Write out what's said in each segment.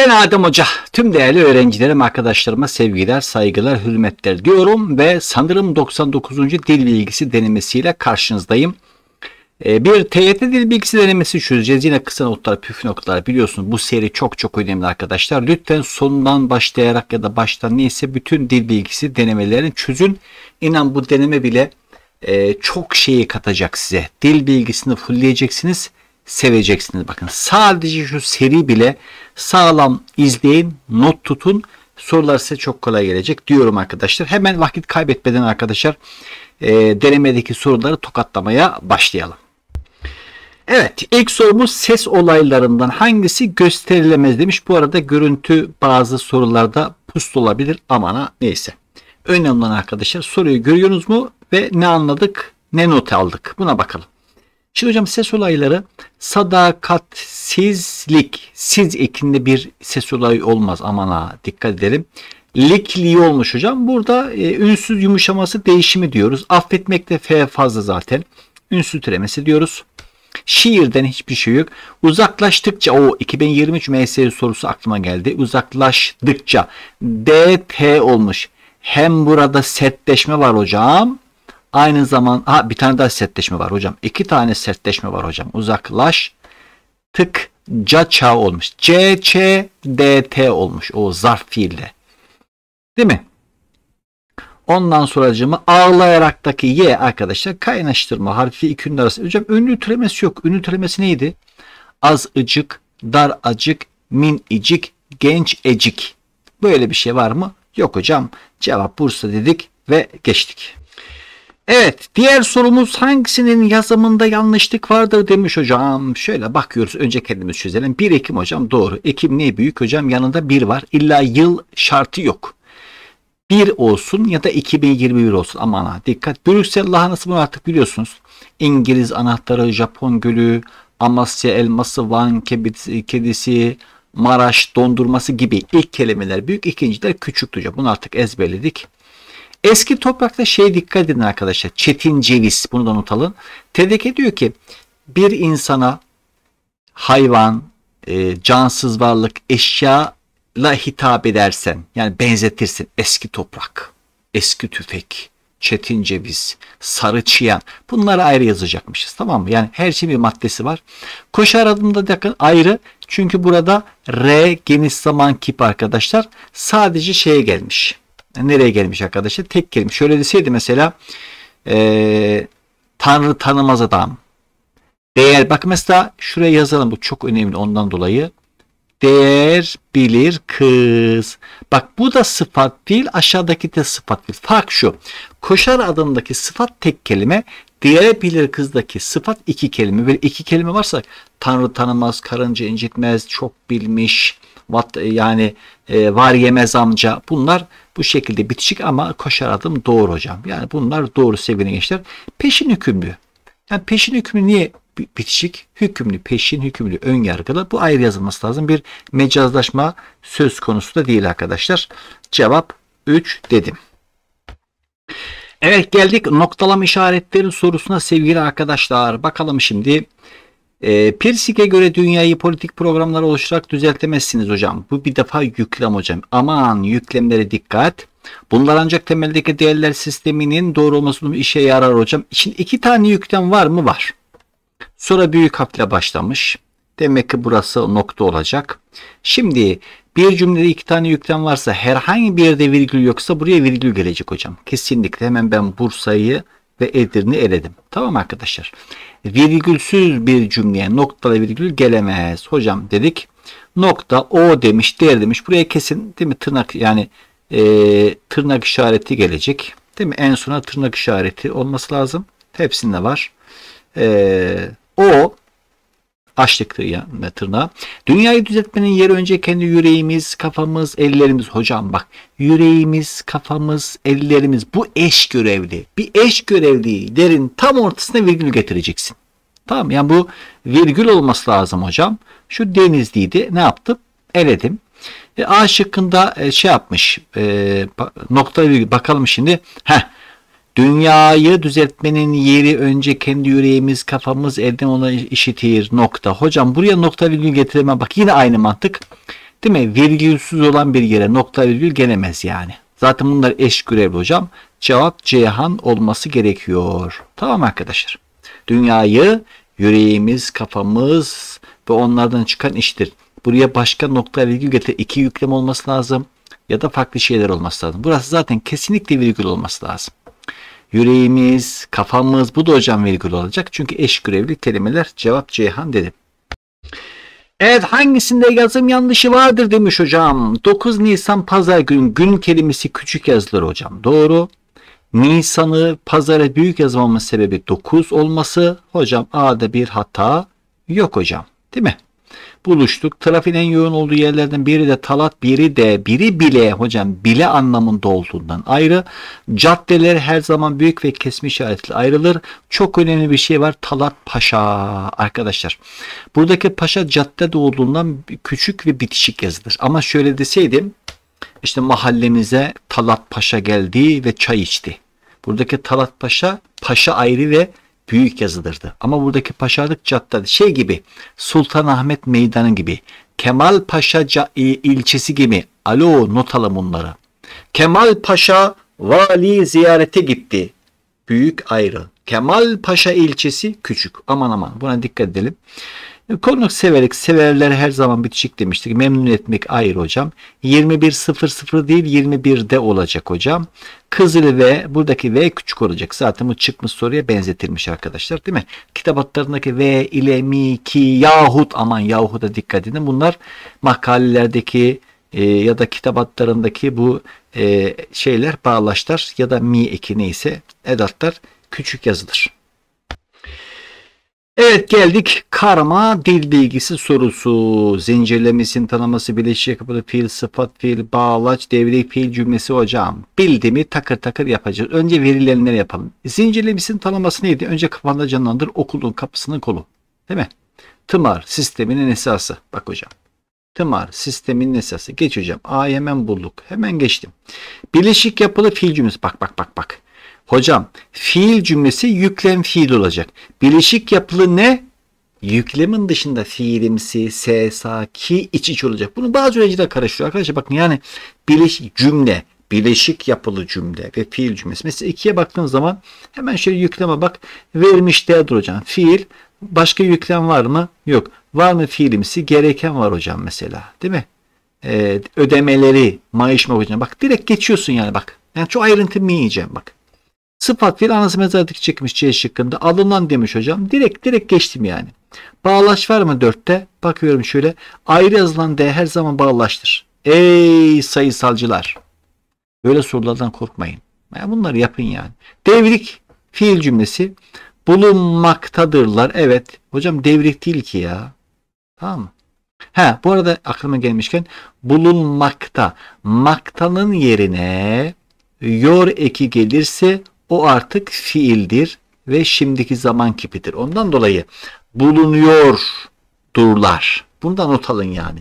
Ben Adem Hoca, tüm değerli öğrencilerim, arkadaşlarıma sevgiler, saygılar, hürmetler diyorum ve sanırım 99. dil bilgisi denemesiyle karşınızdayım. Ee, bir TYT dil bilgisi denemesi çözeceğiz. Yine kısa notlar, püf noktalar biliyorsunuz bu seri çok çok önemli arkadaşlar. Lütfen sonundan başlayarak ya da baştan neyse bütün dil bilgisi denemelerini çözün. İnan bu deneme bile e, çok şeyi katacak size. Dil bilgisini fullleyeceksiniz seveceksiniz. Bakın sadece şu seri bile sağlam izleyin, not tutun. Sorular size çok kolay gelecek diyorum arkadaşlar. Hemen vakit kaybetmeden arkadaşlar e, denemedeki soruları tokatlamaya başlayalım. Evet ilk sorumuz ses olaylarından hangisi gösterilemez demiş. Bu arada görüntü bazı sorularda pust olabilir amana neyse. Önemli olan arkadaşlar soruyu görüyorsunuz mu ve ne anladık ne not aldık buna bakalım. Şimdi hocam ses olayları sadakatsizlik. Siz ekinde bir ses olayı olmaz. Aman ha dikkat edelim. Likliği olmuş hocam. Burada e, ünsüz yumuşaması değişimi diyoruz. Affetmek de F fazla zaten. Ünsüz türemesi diyoruz. Şiirden hiçbir şey yok. Uzaklaştıkça o 2023 MSE sorusu aklıma geldi. Uzaklaştıkça DT olmuş. Hem burada setleşme var hocam Aynı zaman ha bir tane daha sertleşme var hocam. İki tane sertleşme var hocam. Uzaklaş. Tık. Caça olmuş. C, Ç, D, T olmuş. O zarf fiille. Değil mi? Ondan sonracımı ağlayaraktaki Y arkadaşlar kaynaştırma harfi iki ünlü arası. Hocam ünlü türemesi yok. Ünlü türemesi neydi? Az ıcık, dar acık, min icik, genç ecik. Böyle bir şey var mı? Yok hocam. Cevap Bursa dedik ve geçtik. Evet diğer sorumuz hangisinin yazımında yanlışlık vardır demiş hocam. Şöyle bakıyoruz önce kendimiz çözelim. 1 Ekim hocam doğru. Ekim ne büyük hocam yanında 1 var. İlla yıl şartı yok. 1 olsun ya da 2021 olsun. Aman ha dikkat. Brüksel lahanası bunu artık biliyorsunuz. İngiliz anahtarı, Japon gölü, Amasya elması, Van kedisi, Maraş dondurması gibi ilk kelimeler büyük, ikinciler küçük hocam. Bunu artık ezberledik. Eski toprakta şey dikkat edin arkadaşlar. Çetin Ceviz bunu da unutalım. alın. TDK diyor ki bir insana hayvan, e, cansız varlık, eşya la hitap edersen yani benzetirsin eski toprak, eski tüfek, çetin ceviz, sarı çiyan bunları ayrı yazacakmışız tamam mı? Yani her şeyin bir maddesi var. Koşu adımda da ayrı çünkü burada R geniş zaman kip arkadaşlar sadece şeye gelmiş nereye gelmiş arkadaşlar? Tek kelime. Şöyle deseydi mesela e, Tanrı tanımaz adam. Değer bak mesela şuraya yazalım bu çok önemli ondan dolayı. Değer bilir kız. Bak bu da sıfat değil aşağıdaki de sıfat değil. Fark şu. Koşar adındaki sıfat tek kelime. değer bilir kızdaki sıfat iki kelime. Böyle iki kelime varsa Tanrı tanımaz, karınca incitmez, çok bilmiş, Vat, yani e, var yemez amca bunlar bu şekilde bitişik ama koşar adım doğru hocam. Yani bunlar doğru sevgili gençler. Peşin hükümlü. Yani peşin hükümlü niye bitişik? Hükümlü, peşin hükümlü, ön yargılı. Bu ayrı yazılması lazım. Bir mecazlaşma söz konusu da değil arkadaşlar. Cevap 3 dedim. Evet geldik noktalama işaretlerin sorusuna sevgili arkadaşlar. Bakalım şimdi e, ee, Pirsik'e göre dünyayı politik programlar oluşturarak düzeltemezsiniz hocam. Bu bir defa yüklem hocam. Aman yüklemlere dikkat. Bunlar ancak temeldeki değerler sisteminin doğru olması işe yarar hocam. İçin iki tane yüklem var mı? Var. Sonra büyük harfle başlamış. Demek ki burası nokta olacak. Şimdi bir cümlede iki tane yüklem varsa herhangi bir yerde virgül yoksa buraya virgül gelecek hocam. Kesinlikle hemen ben Bursa'yı ve Edirne eledim. Tamam arkadaşlar. Virgülsüz bir cümleye noktalı virgül gelemez. Hocam dedik. Nokta o demiş değer demiş. Buraya kesin değil mi tırnak yani e, tırnak işareti gelecek. Değil mi? En sona tırnak işareti olması lazım. Hepsinde var. E, o açtık yani tırnağı. Dünyayı düzeltmenin yeri önce kendi yüreğimiz, kafamız, ellerimiz. Hocam bak yüreğimiz, kafamız, ellerimiz bu eş görevli. Bir eş görevli derin tam ortasına virgül getireceksin. Tamam yani bu virgül olması lazım hocam. Şu denizliydi ne yaptım? Eledim. E, A şıkkında e, şey yapmış e, nokta virgül bakalım şimdi. Heh Dünyayı düzeltmenin yeri önce kendi yüreğimiz, kafamız, elden ona işitir. Nokta. Hocam buraya nokta virgül getiremem. Bak yine aynı mantık. Değil mi? Virgülsüz olan bir yere nokta virgül gelemez yani. Zaten bunlar eş görevli hocam. Cevap Cihan olması gerekiyor. Tamam arkadaşlar. Dünyayı yüreğimiz, kafamız ve onlardan çıkan iştir. Buraya başka nokta virgül getir. iki yüklem olması lazım ya da farklı şeyler olması lazım. Burası zaten kesinlikle virgül olması lazım yüreğimiz, kafamız bu da hocam virgül olacak. Çünkü eş görevli kelimeler cevap Ceyhan dedim. Evet hangisinde yazım yanlışı vardır demiş hocam. 9 Nisan pazar gün gün kelimesi küçük yazılır hocam. Doğru. Nisan'ı pazara büyük yazmamın sebebi 9 olması. Hocam A'da bir hata yok hocam. Değil mi? buluştuk. Trafiğin en yoğun olduğu yerlerden biri de Talat, biri de, biri bile hocam bile anlamında olduğundan ayrı. Caddeler her zaman büyük ve kesme işaretli ayrılır. Çok önemli bir şey var. Talat Paşa arkadaşlar. Buradaki Paşa cadde olduğundan küçük ve bitişik yazılır. Ama şöyle deseydim işte mahallemize Talat Paşa geldi ve çay içti. Buradaki Talat Paşa, Paşa ayrı ve büyük yazıdırdı Ama buradaki Paşalık Caddesi şey gibi Sultanahmet Meydanı gibi Kemal Paşa e, ilçesi gibi alo notalım alın bunlara. Kemal Paşa vali ziyarete gitti. Büyük ayrı. Kemal Paşa ilçesi küçük. Aman aman buna dikkat edelim. Konuk severek severler her zaman bitişik demiştik. Memnun etmek ayrı hocam. 21.00 değil 21'de olacak hocam. Kızıl ve buradaki V küçük olacak. Zaten bu çıkmış soruya benzetilmiş arkadaşlar değil mi? Kitaplarındaki V ile mi ki yahut aman yahuda dikkat edin. Bunlar makalelerdeki e, ya da kitabatlarındaki bu e, şeyler bağlaçlar ya da mi eki neyse edatlar küçük yazılır. Evet geldik karma dil bilgisi sorusu. Zincirlemesinin tanıması, bileşik yapıda fiil, sıfat fiil, bağlaç, devrek fiil cümlesi hocam. Bildiğimi takır takır yapacağız. Önce verilenleri yapalım. Zincirlemesinin tanıması neydi? Önce kafanda canlandır okulun kapısının kolu. Değil mi? Tımar sisteminin esası. Bak hocam. Tımar sisteminin esası. Geç hocam. A'yı hemen bulduk. Hemen geçtim. Bileşik yapılı fiil cümlesi. Bak bak bak bak. Hocam fiil cümlesi yüklem fiil olacak. Bileşik yapılı ne? Yüklemin dışında fiilimsi, sesa, ki, iç iç olacak. Bunu bazı öğrenciler karıştırıyor. Arkadaşlar bakın yani bileşik cümle, bileşik yapılı cümle ve fiil cümlesi. Mesela ikiye baktığınız zaman hemen şöyle yükleme bak. Vermiş değerdir hocam. Fiil. Başka yüklem var mı? Yok. Var mı fiilimsi? Gereken var hocam mesela. Değil mi? Ee, ödemeleri, maaş mı hocam? Bak direkt geçiyorsun yani bak. Yani çok ayrıntı mı yiyeceğim bak. Sıfat fiil anası mezarlık çıkmış C şıkkında. Alınan demiş hocam. Direkt direkt geçtim yani. bağlaş var mı 4'te? Bakıyorum şöyle. Ayrı yazılan D her zaman bağlaştır. Ey sayısalcılar. Böyle sorulardan korkmayın. bunları yapın yani. Devrik fiil cümlesi bulunmaktadırlar. Evet. Hocam devrik değil ki ya. Tamam mı? Ha bu arada aklıma gelmişken bulunmakta. Maktanın yerine yor eki gelirse o artık fiildir ve şimdiki zaman kipidir. Ondan dolayı bulunuyordurlar. Bunu da not alın yani.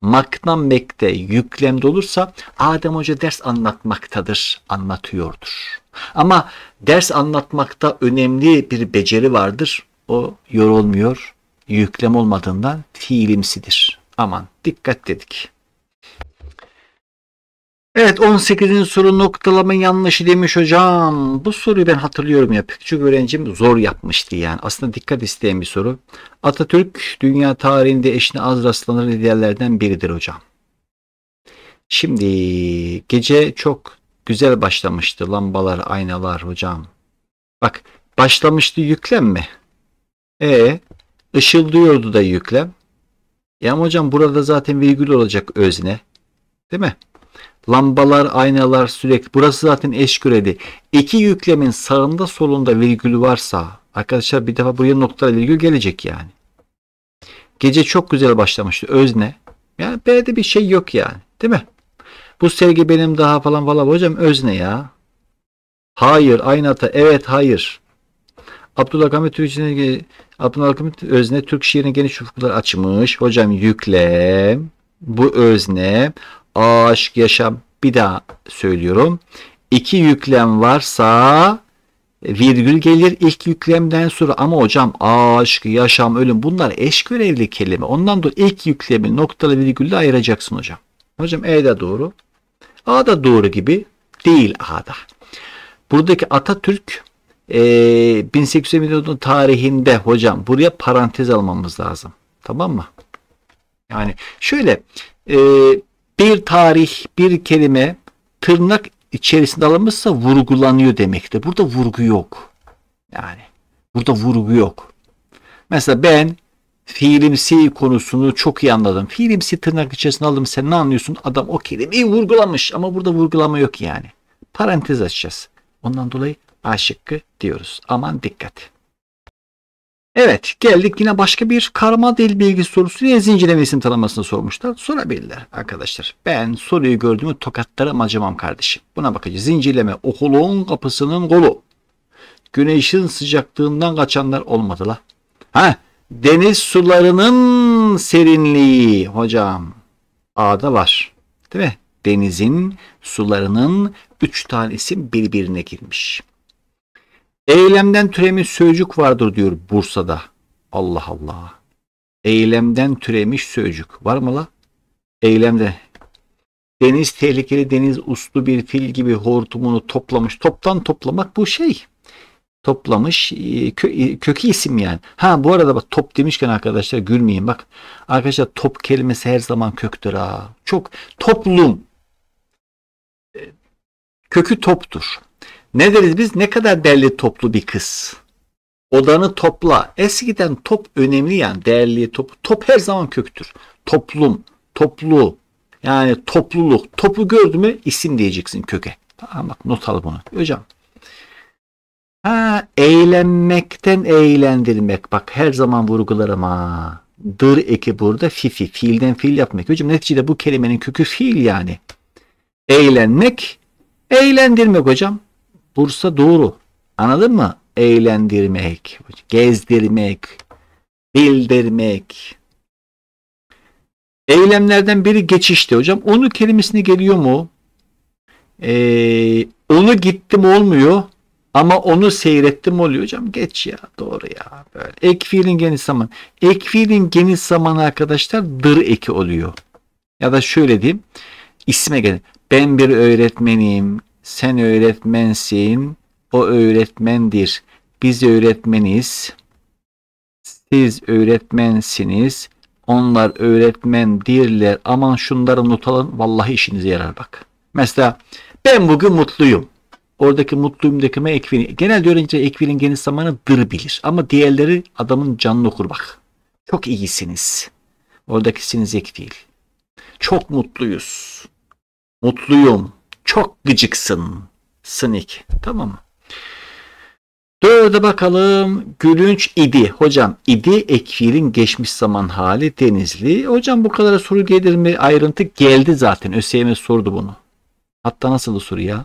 Makna mekte yüklemde olursa Adem Hoca ders anlatmaktadır, anlatıyordur. Ama ders anlatmakta önemli bir beceri vardır. O yorulmuyor, yüklem olmadığından fiilimsidir. Aman dikkat dedik. Evet 18. soru noktalama yanlışı demiş hocam. Bu soruyu ben hatırlıyorum ya. Küçük öğrencim zor yapmıştı yani. Aslında dikkat isteyen bir soru. Atatürk dünya tarihinde eşine az rastlanır liderlerden biridir hocam. Şimdi gece çok güzel başlamıştı. Lambalar, aynalar hocam. Bak başlamıştı yüklenme. E ışıldıyordu da yüklem. Ya e hocam burada zaten virgül olacak özne. Değil mi? Lambalar, aynalar sürekli. Burası zaten eşküreli. İki yüklemin sağında solunda virgül varsa arkadaşlar bir defa buraya nokta virgül gelecek yani. Gece çok güzel başlamıştı. Özne. Yani B'de bir şey yok yani. Değil mi? Bu sevgi benim daha falan falan. Hocam özne ya. Hayır. Aynata. Evet hayır. Abdülhakamit Türkçe'nin Kamil özne Türk şiirinin geniş ufukları açmış. Hocam yüklem bu özne aşk yaşam bir daha söylüyorum. İki yüklem varsa virgül gelir ilk yüklemden sonra ama hocam aşk, yaşam, ölüm bunlar eş görevli kelime. Ondan dolayı ilk yüklemi noktalı virgülle ayıracaksın hocam. Hocam E de doğru. A da doğru gibi değil A'da. Buradaki Atatürk e, 1824 tarihinde hocam buraya parantez almamız lazım. Tamam mı? Yani şöyle e, bir tarih, bir kelime tırnak içerisinde alınmışsa vurgulanıyor demektir. Burada vurgu yok. Yani burada vurgu yok. Mesela ben fiilimsi konusunu çok iyi anladım. Fiilimsi tırnak içerisinde aldım. Sen ne anlıyorsun? Adam o kelimeyi vurgulamış ama burada vurgulama yok yani. Parantez açacağız. Ondan dolayı A diyoruz. Aman dikkat. Evet geldik yine başka bir karma dil bilgi sorusu diye zincirleme isim tanımlasını sormuşlar. Sorabilirler arkadaşlar. Ben soruyu gördüğümü tokatlarım acımam kardeşim. Buna bakacağız. Zincirleme okulun kapısının kolu. Güneşin sıcaklığından kaçanlar olmadı la. Ha deniz sularının serinliği hocam. A'da var. Değil mi? Denizin sularının üç tanesi birbirine girmiş. Eylemden türemiş sözcük vardır diyor Bursa'da. Allah Allah. Eylemden türemiş sözcük. Var mı la? Eylemde. Deniz tehlikeli, deniz uslu bir fil gibi hortumunu toplamış. Toptan toplamak bu şey. Toplamış e, kö e, kökü isim yani. Ha bu arada bak top demişken arkadaşlar gülmeyin bak. Arkadaşlar top kelimesi her zaman köktür ha. Çok toplum. E, kökü toptur. Ne deriz biz? Ne kadar derli toplu bir kız. Odanı topla. Eskiden top önemli yani değerli top. Top her zaman köktür. Toplum, toplu, yani topluluk. Topu gördü mü isim diyeceksin köke. Tamam bak not al bunu. Hocam. Ha, eğlenmekten eğlendirmek. Bak her zaman vurgularım ha. Dır eki burada fifi. Fiilden fiil yapmak. Hocam neticede bu kelimenin kökü fiil yani. Eğlenmek, eğlendirmek hocam. Bursa doğru. Anladın mı? Eğlendirmek, gezdirmek, bildirmek. Eylemlerden biri geçişti hocam. Onu kelimesine geliyor mu? Ee, onu gittim olmuyor. Ama onu seyrettim oluyor hocam. Geç ya doğru ya. Böyle. Ek fiilin geniş zaman. Ek fiilin geniş zamanı arkadaşlar dır eki oluyor. Ya da şöyle diyeyim. İsme gelin. Ben bir öğretmenim. Sen öğretmensin, o öğretmendir. Biz öğretmeniz, siz öğretmensiniz, onlar öğretmendirler. Aman şunları not alın, vallahi işinize yarar bak. Mesela ben bugün mutluyum. Oradaki mutluyumdakime ekvini. Genelde öğrenci ekvinin geniş zamanı dır bilir. Ama diğerleri adamın canını okur bak. Çok iyisiniz. Oradakisiniz siniz ek değil. Çok mutluyuz. Mutluyum. Çok gıcıksın. sinik. Tamam mı? Dörde bakalım. Gülünç idi. Hocam idi ekfiilin geçmiş zaman hali denizli. Hocam bu kadar soru gelir mi? Ayrıntı geldi zaten. ÖSYM sordu bunu. Hatta nasıl soru ya?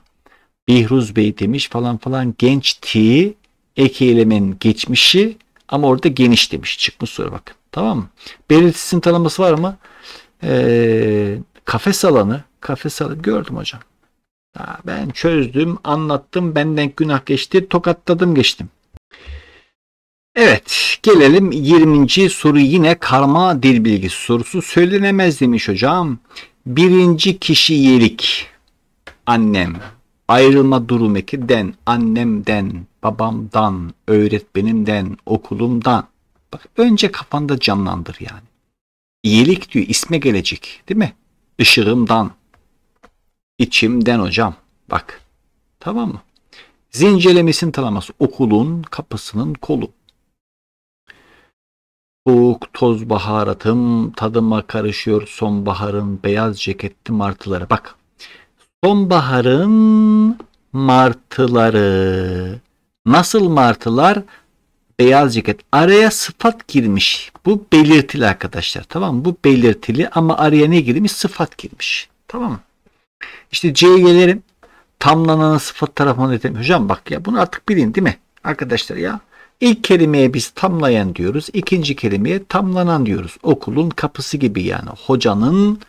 Bihruz Bey demiş falan falan Genç Ek eylemin geçmişi ama orada geniş demiş. Çıkmış soru bakın. Tamam mı? Belirtisinin tanıması var mı? Ee, kafes alanı. Kafes alanı gördüm hocam ben çözdüm, anlattım, benden günah geçti, tokatladım geçtim. Evet gelelim 20. soru yine karma dil bilgisi sorusu söylenemez demiş hocam. Birinci kişi yelik. annem ayrılma durumu ki den annemden babamdan öğretmenimden okulumdan bak önce kafanda canlandır yani. İyilik diyor isme gelecek değil mi? Işığımdan İçimden hocam. Bak. Tamam mı? Zincirlemesini tanıması. Okulun kapısının kolu. Soğuk toz baharatım tadıma karışıyor sonbaharın beyaz ceketli martıları. Bak sonbaharın martıları. Nasıl martılar? Beyaz ceket. Araya sıfat girmiş. Bu belirtili arkadaşlar. Tamam mı? Bu belirtili ama araya ne girmiş? Sıfat girmiş. Tamam mı? İşte C'ye gelelim. Tamlanan sıfat tarafından üretelim. Hocam bak ya bunu artık bilin değil mi? Arkadaşlar ya. İlk kelimeye biz tamlayan diyoruz. ikinci kelimeye tamlanan diyoruz. Okulun kapısı gibi yani. Hocanın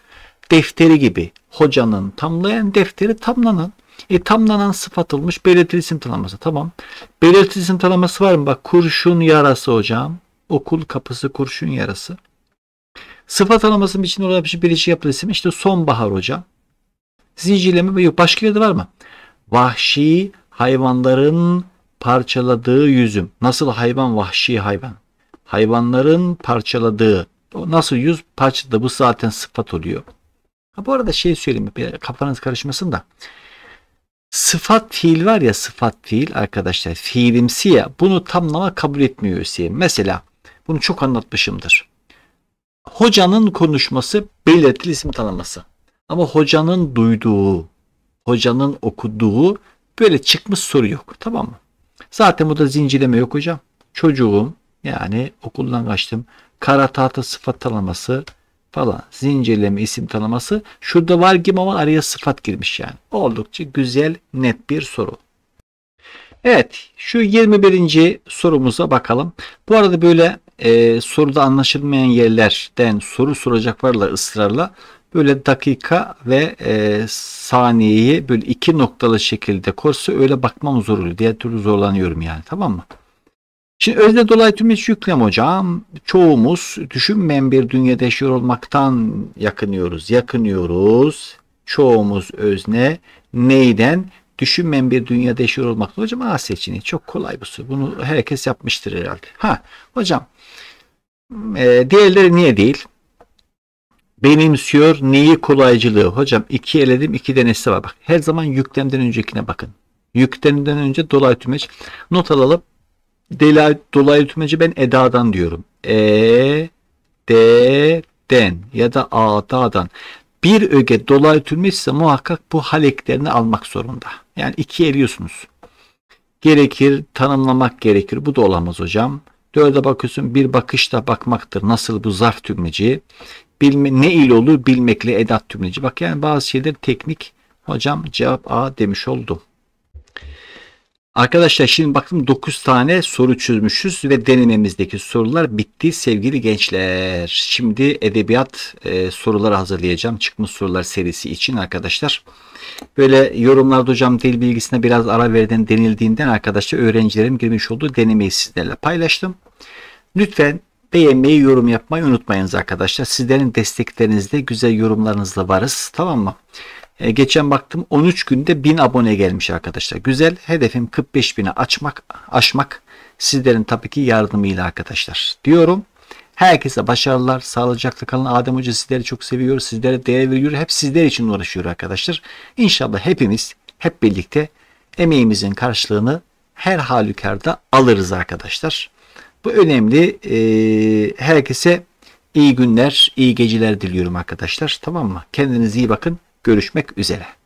defteri gibi. Hocanın tamlayan defteri tamlanan. E tamlanan sıfatılmış belirtili isim tanımlaması. Tamam. Belirtili isim tanımlaması var mı? Bak kurşun yarası hocam. Okul kapısı kurşun yarası. Sıfat tanımlaması için olarak bir şey, bir şey isim. İşte sonbahar hocam. Zincirleme yok. Başka yerde var mı? Vahşi hayvanların parçaladığı yüzüm. Nasıl hayvan vahşi hayvan? Hayvanların parçaladığı. O nasıl yüz parçada Bu zaten sıfat oluyor. Ha, bu arada şey söyleyeyim. Kafanız karışmasın da. Sıfat fiil var ya sıfat fiil arkadaşlar fiilimsi ya bunu tamlama kabul etmiyor Hüseyin. Mesela bunu çok anlatmışımdır. Hocanın konuşması belirtili isim tanıması. Ama hocanın duyduğu, hocanın okuduğu böyle çıkmış soru yok. Tamam mı? Zaten bu da zincirleme yok hocam. Çocuğum yani okuldan kaçtım. Kara tahta sıfat tanıması falan. Zincirleme isim tanıması. Şurada var gibi ama araya sıfat girmiş yani. Oldukça güzel net bir soru. Evet şu 21. sorumuza bakalım. Bu arada böyle e, soruda anlaşılmayan yerlerden soru soracak varlar ısrarla böyle dakika ve e, saniyeyi böyle iki noktalı şekilde korsa öyle bakmam zor oluyor. Diğer türlü zorlanıyorum yani tamam mı? Şimdi özne dolayı tümleç yüklem hocam. Çoğumuz düşünmeyen bir dünyada yaşıyor olmaktan yakınıyoruz. Yakınıyoruz. Çoğumuz özne neyden? Düşünmeyen bir dünyada yaşıyor olmaktan. Hocam A seçeneği çok kolay bu soru. Bunu herkes yapmıştır herhalde. Ha hocam e, diğerleri niye değil? benimsiyor neyi kolaycılığı. Hocam iki eledim iki denesi var. Bak her zaman yüklemden öncekine bakın. Yüklemden önce dolaylı tümeç. Not alalım. Delay, dolaylı tümeci ben edadan diyorum. E, D, den ya da A, da'dan. Bir öge dolaylı tümeçse muhakkak bu hal eklerini almak zorunda. Yani iki eliyorsunuz. Gerekir, tanımlamak gerekir. Bu da olamaz hocam. Dörde bakıyorsun bir bakışta bakmaktır. Nasıl bu zarf tümleci? Bilme, ne il olur bilmekle edat tümleci. Bak yani bazı şeyler teknik. Hocam cevap A demiş oldum. Arkadaşlar şimdi baktım 9 tane soru çözmüşüz ve denememizdeki sorular bitti sevgili gençler. Şimdi edebiyat e, soruları hazırlayacağım. Çıkmış sorular serisi için arkadaşlar. Böyle yorumlarda hocam dil bilgisine biraz ara verden denildiğinden arkadaşlar öğrencilerim girmiş olduğu denemeyi sizlerle paylaştım. Lütfen Beğenmeyi, yorum yapmayı unutmayınız arkadaşlar. Sizlerin desteklerinizle, güzel yorumlarınızla varız. Tamam mı? E, geçen baktım 13 günde 1000 abone gelmiş arkadaşlar. Güzel. Hedefim 45 bini açmak, aşmak. Sizlerin tabii ki yardımıyla arkadaşlar. Diyorum. Herkese başarılar, sağlıcakla kalın. Adem Hoca sizleri çok seviyor, sizlere değer veriyor. Hep sizler için uğraşıyor arkadaşlar. İnşallah hepimiz hep birlikte emeğimizin karşılığını her halükarda alırız arkadaşlar. Bu önemli. E, herkese iyi günler, iyi geceler diliyorum arkadaşlar. Tamam mı? Kendinize iyi bakın. Görüşmek üzere.